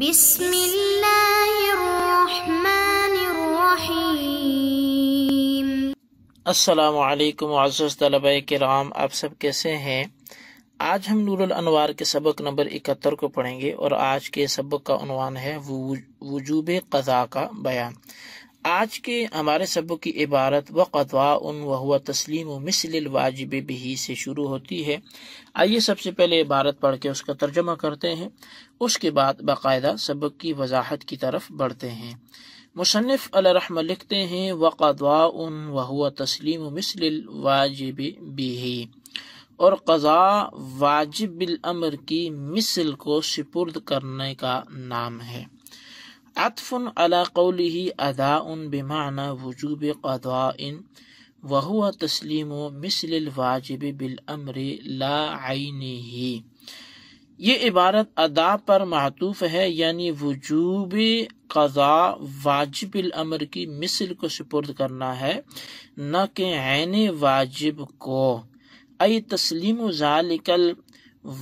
بسم اللہ الرحمن الرحیم السلام علیکم عزیز طلباء کرام آپ سب کیسے ہیں آج ہم نور الانوار کے سبق نمبر اکتر کو پڑھیں گے اور آج کے سبق کا عنوان ہے وجوب قضاء کا بیان آج کے ہمارے سبق کی عبارت و قدوا ان و تسلیم و مثل الواجب بہی سے شروع ہوتی ہے آئیے سب سے پہلے عبارت پڑھ کے اس کا ترجمہ کرتے ہیں اس کے بعد باقاعدہ سبق کی وضاحت کی طرف بڑھتے ہیں مصنف الرحم لکھتے ہیں و ادوا ان و تسلیم و مثل الواجب بہی اور قضاء واجب الامر کی مثل کو سپرد کرنے کا نام ہے عطف على قوله اداء بمعنى وجوب قضاء وهو تسلیم مثل الواجب بالامر لا عینه یہ عبارت ادا پر معطوف ہے یعنی وجوب قضاء واجب الامر کی مثل کو سپرد کرنا ہے نہ کہ عین واجب کو ای تسلیم ذالک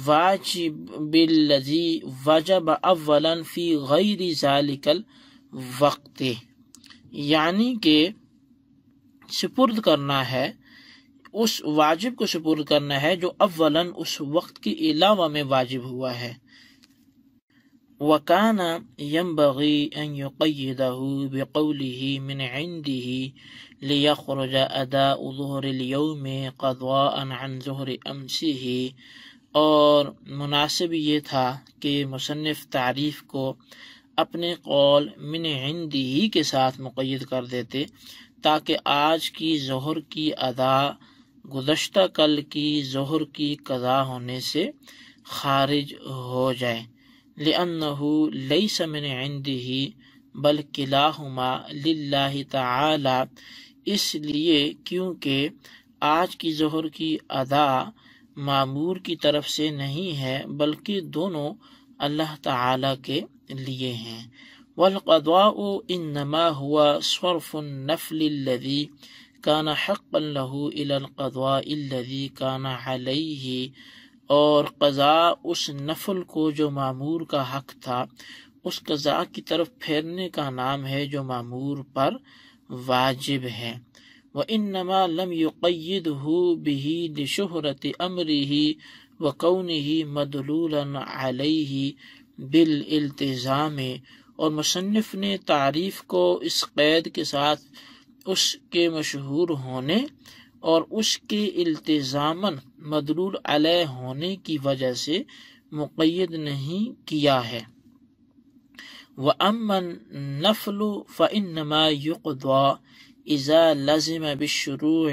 واجب بالذی وجب اولا فی غیر ذالک الوقت یعنی کہ سپرد کرنا ہے اس واجب کو سپرد کرنا ہے جو اولا اس وقت کے علاوہ میں واجب ہوا ہے وَكَانَ يَنبَغِي أَن يُقَيِّدَهُ بِقَوْلِهِ مِنْ عِنْدِهِ لِيَخْرُجَ أَدَاءُ ظُهْرِ الْيَوْمِ قَضَاءً عَنْ ظُهْرِ أَمْسِهِ اور مناسب یہ تھا کہ مصنف تعریف کو اپنے قول من عند ہی کے ساتھ مقید کر دیتے تاکہ آج کی ظہر کی ادا گزشتہ کل کی ظہر کی قضا ہونے سے خارج ہو جائے لن لئی من عند ہی بل قلعہ للہ تعالی اس لیے کیونکہ آج کی ظہر کی ادا معمور کی طرف سے نہیں ہے بلکہ دونوں اللہ تعالیٰ کے لیے ہیں والقضاء انما ہوا صرف النفل كان کانا له الى القضاء الذي کانا عليه اور قضاء اس نفل کو جو معمور کا حق تھا اس قضاء کی طرف پھیرنے کا نام ہے جو معمور پر واجب ہے و لم یقیده به ہو بحی د مدلولا علیه بالالتزام اور مصنف نے تعریف کو اس قید کے ساتھ اس کے مشہور ہونے اور اس کے التزامن مدلول علیہ ہونے کی وجہ سے مقید نہیں کیا ہے وہ نَفْلُ فَإِنَّمَا يُقْضَى ازا لازم بشروع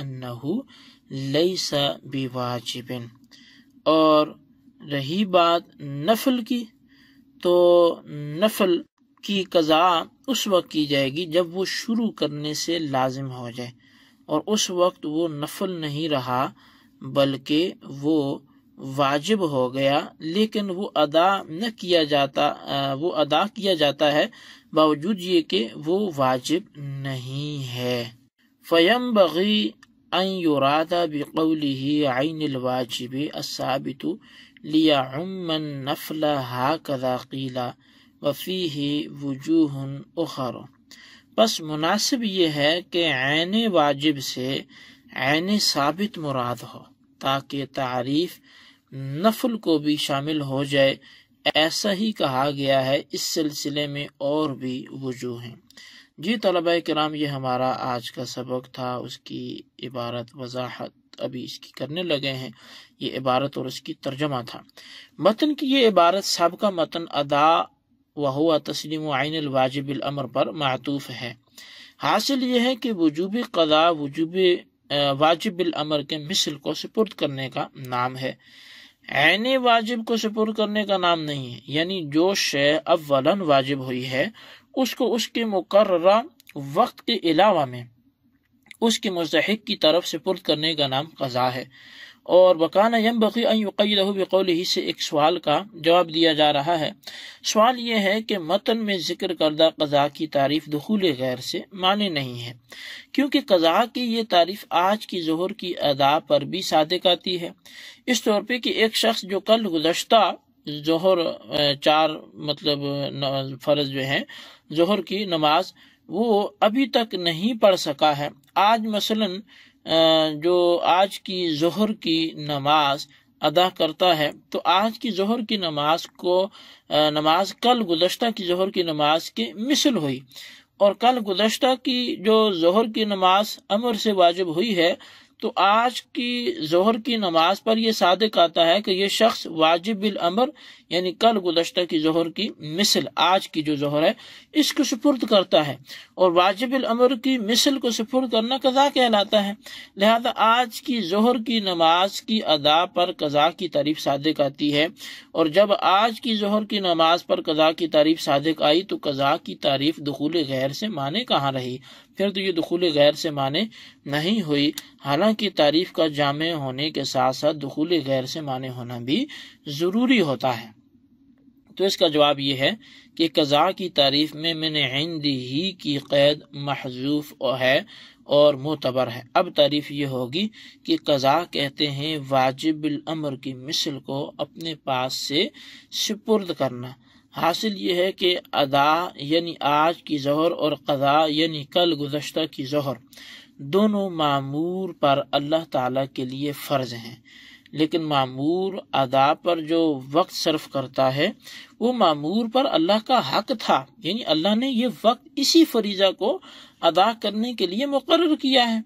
انه لیس بواجب اور رہی بات نفل کی تو نفل کی قضاء اس وقت کی جائے گی جب وہ شروع کرنے سے لازم ہو جائے اور اس وقت وہ نفل نہیں رہا بلکہ وہ واجب ہو گیا لیکن وہ ادا نہ کیا جاتا وہ ادا کیا جاتا ہے باوجود یہ کہ وہ واجب نہیں ہے فیم بغی واجب لیا عمن نفل ہا قذا قیلا وفی وجوہ اخر بس مناسب یہ ہے کہ عین واجب سے عین ثابت مراد ہو تاکہ تعریف نفل کو بھی شامل ہو جائے ایسا ہی کہا گیا ہے اس سلسلے میں اور بھی وجوہ ہیں جی طلبہ کرام یہ ہمارا آج کا سبق تھا اس کی عبارت وضاحت ابھی اس کی کرنے لگے ہیں یہ عبارت اور اس کی ترجمہ تھا متن کی یہ عبارت سب کا متن ادا و ہوا تسلیم عین الواجب الامر پر معطوف ہے حاصل یہ ہے کہ وجوب قضا وجوب واجب الامر کے مثل کو سپرد کرنے کا نام ہے واجب کو سپر کرنے کا نام نہیں ہے یعنی جو شے اولا واجب ہوئی ہے اس کو اس کے مقررہ وقت کے علاوہ میں اس کے مستحق کی طرف سپر کرنے کا نام قضا ہے اور بقول ہی سے ایک سوال کا جواب دیا جا رہا ہے سوال یہ ہے کہ متن میں ذکر کردہ قضاء کی تعریف دخول غیر سے معنی نہیں ہے کیونکہ قضاء کی یہ تعریف آج کی ظہر کی ادا پر بھی صادق آتی ہے اس طور پہ کہ ایک شخص جو کل گزشتہ ظہر چار مطلب فرض جو ہیں ظہر کی نماز وہ ابھی تک نہیں پڑھ سکا ہے آج مثلا جو آج کی ظہر کی نماز ادا کرتا ہے تو آج کی ظہر کی نماز کو نماز کل گزشتہ کی ظہر کی نماز کے مثل ہوئی اور کل گزشتہ کی جو ظہر کی نماز امر سے واجب ہوئی ہے تو آج کی ظہر کی نماز پر یہ صادق آتا ہے کہ یہ شخص واجب الامر یعنی کل گزشتہ ظہر کی مثل آج کی جو ظہر ہے اس کو سپرد کرتا ہے اور واجب الامر کی مثل کو سپرد کرنا قضا کہلاتا ہے لہذا آج کی ظہر کی نماز کی ادا پر قضا کی تعریف صادق آتی ہے اور جب آج کی ظہر کی نماز پر قضا کی تعریف صادق آئی تو قضا کی تعریف دخول غیر سے مانے کہاں رہی پھر تو یہ دخول غیر سے معنی نہیں ہوئی حالانکہ تعریف کا جامع ہونے کے ساتھ ساتھ دخول غیر سے معنی ہونا بھی ضروری ہوتا ہے تو اس کا جواب یہ ہے کہ قضاء کی تعریف میں من عندی ہی کی قید محضوف ہے اور معتبر ہے اب تعریف یہ ہوگی کہ قضاء کہتے ہیں واجب الامر کی مثل کو اپنے پاس سے سپرد کرنا حاصل یہ ہے کہ ادا یعنی آج کی زہر اور قضا یعنی کل گزشتہ کی زہر دونوں معمور پر اللہ تعالیٰ کے لیے فرض ہیں لیکن معمور ادا پر جو وقت صرف کرتا ہے وہ معمور پر اللہ کا حق تھا یعنی اللہ نے یہ وقت اسی فریضہ کو ادا کرنے کے لیے مقرر کیا ہے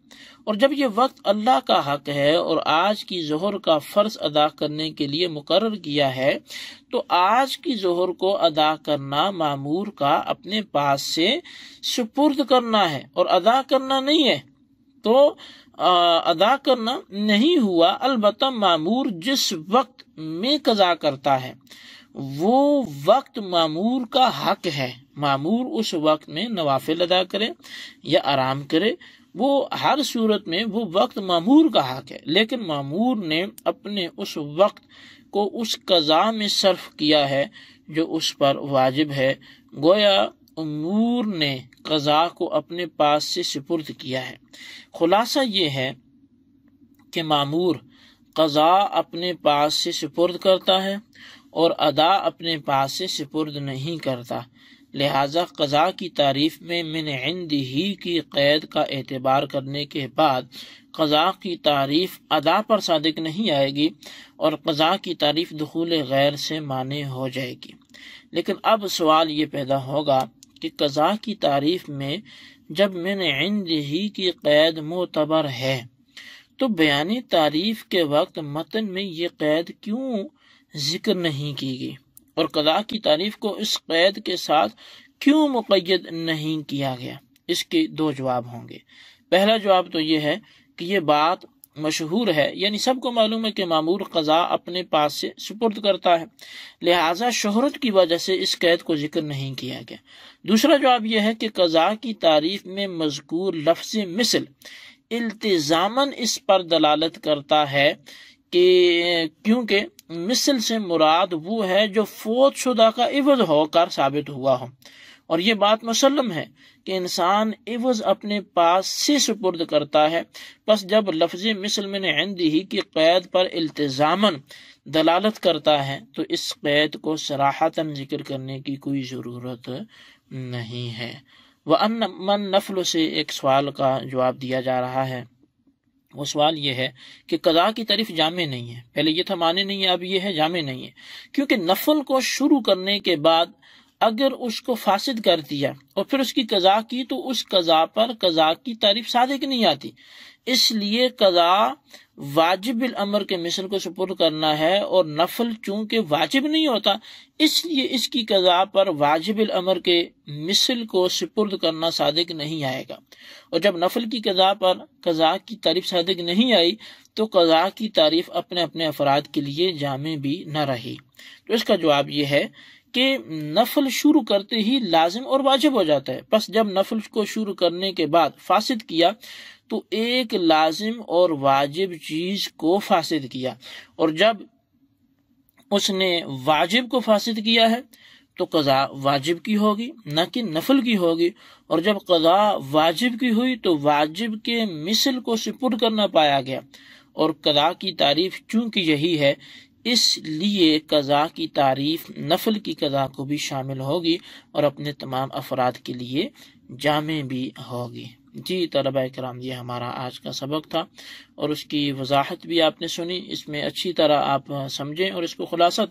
اور جب یہ وقت اللہ کا حق ہے اور آج کی زہر کا فرض ادا کرنے کے لیے مقرر کیا ہے تو آج کی زہر کو ادا کرنا معمور کا اپنے پاس سے سپرد کرنا ہے اور ادا کرنا نہیں ہے تو ادا کرنا نہیں ہوا البتہ معمور جس وقت میں قضا کرتا ہے وہ وقت معمور کا حق ہے معمور اس وقت میں نوافل ادا کرے یا آرام کرے وہ ہر صورت میں وہ وقت معمور کا حق ہے لیکن معمور نے اپنے اس وقت کو اس قضاء میں صرف کیا ہے جو اس پر واجب ہے گویا امور نے قضاء کو اپنے پاس سے سپرد کیا ہے خلاصہ یہ ہے کہ معمور قضاء اپنے پاس سے سپرد کرتا ہے اور ادا اپنے پاس سے سپرد نہیں کرتا لہذا قضاء کی تعریف میں من عند ہی کی قید کا اعتبار کرنے کے بعد قضاء کی تعریف ادا پر صادق نہیں آئے گی اور قضاء کی تعریف دخول غیر سے معنی ہو جائے گی لیکن اب سوال یہ پیدا ہوگا کہ قضاء کی تعریف میں جب من عند ہی کی قید معتبر ہے تو بیانی تعریف کے وقت متن میں یہ قید کیوں ذکر نہیں کی گئی اور قضاء کی تعریف کو اس قید کے ساتھ کیوں مقید نہیں کیا گیا اس کے دو جواب ہوں گے پہلا جواب تو یہ ہے کہ یہ بات مشہور ہے یعنی سب کو معلوم ہے کہ معمور قضاء اپنے پاس سے سپرد کرتا ہے لہٰذا شہرت کی وجہ سے اس قید کو ذکر نہیں کیا گیا دوسرا جواب یہ ہے کہ قضاء کی تعریف میں مذکور لفظ مثل التزامن اس پر دلالت کرتا ہے کہ کیونکہ مثل سے مراد وہ ہے جو فوت شدہ کا عوض ہو کر ثابت ہوا ہو اور یہ بات مسلم ہے کہ انسان عوض اپنے پاس سے سپرد کرتا ہے پس جب لفظ مثل میں عندی ہی کی قید پر التزامن دلالت کرتا ہے تو اس قید کو سراحتاً ذکر کرنے کی کوئی ضرورت نہیں ہے وہ نفل سے ایک سوال کا جواب دیا جا رہا ہے وہ سوال یہ ہے کہ قضاء کی طرف جامع نہیں ہے پہلے یہ تھا مانے نہیں ہے اب یہ ہے جامع نہیں ہے کیونکہ نفل کو شروع کرنے کے بعد اگر اس کو فاسد کر دیا اور پھر اس کی قضاء کی تو اس قضاء پر قضاء کی تعریف صادق نہیں آتی اس لیے واجب الامر کے مثل کو سپرد کرنا ہے اور نفل چونکہ واجب نہیں ہوتا اس لیے اس کی قضاء پر واجب الامر کے مثل کو سپرد کرنا صادق نہیں آئے گا اور جب نفل کی قضاء پر قضاء کی تعریف صادق نہیں آئی تو قضاء کی تعریف اپنے اپنے افراد کے لیے جامع بھی نہ رہی تو اس کا جواب یہ ہے کہ نفل شروع کرتے ہی لازم اور واجب ہو جاتا ہے بس جب نفل کو شروع کرنے کے بعد فاسد کیا تو ایک لازم اور واجب چیز کو فاسد کیا اور جب اس نے واجب کو فاسد کیا ہے تو قضا واجب کی ہوگی نہ کہ نفل کی ہوگی اور جب قضا واجب کی ہوئی تو واجب کے مثل کو سپر کرنا پایا گیا اور قضاء کی تعریف چونکہ یہی ہے اس لیے قضاء کی تعریف نفل کی قضاء کو بھی شامل ہوگی اور اپنے تمام افراد کے لیے جامع بھی ہوگی جی طلبہ کرام یہ ہمارا آج کا سبق تھا اور اس کی وضاحت بھی آپ نے سنی اس میں اچھی طرح آپ سمجھیں اور اس کو خلاصہ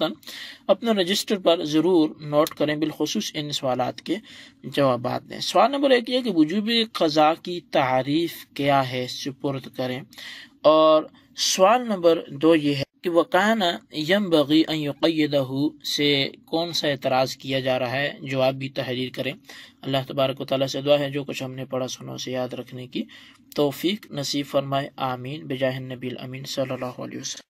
اپنے رجسٹر پر ضرور نوٹ کریں بالخصوص ان سوالات کے جوابات دیں سوال نمبر ایک یہ کہ وجوب قضاء کی تعریف کیا ہے سپرد کریں اور سوال نمبر دو یہ ہے کہ وہ یم بغی ان یقیدہ سے کون سا اعتراض کیا جا رہا ہے جو آپ بھی تحریر کریں اللہ تبارک و تعالیٰ سے دعا ہے جو کچھ ہم نے پڑھا سنو سے یاد رکھنے کی توفیق نصیب فرمائے آمین بجاہ النبی الامین صلی اللہ علیہ وسلم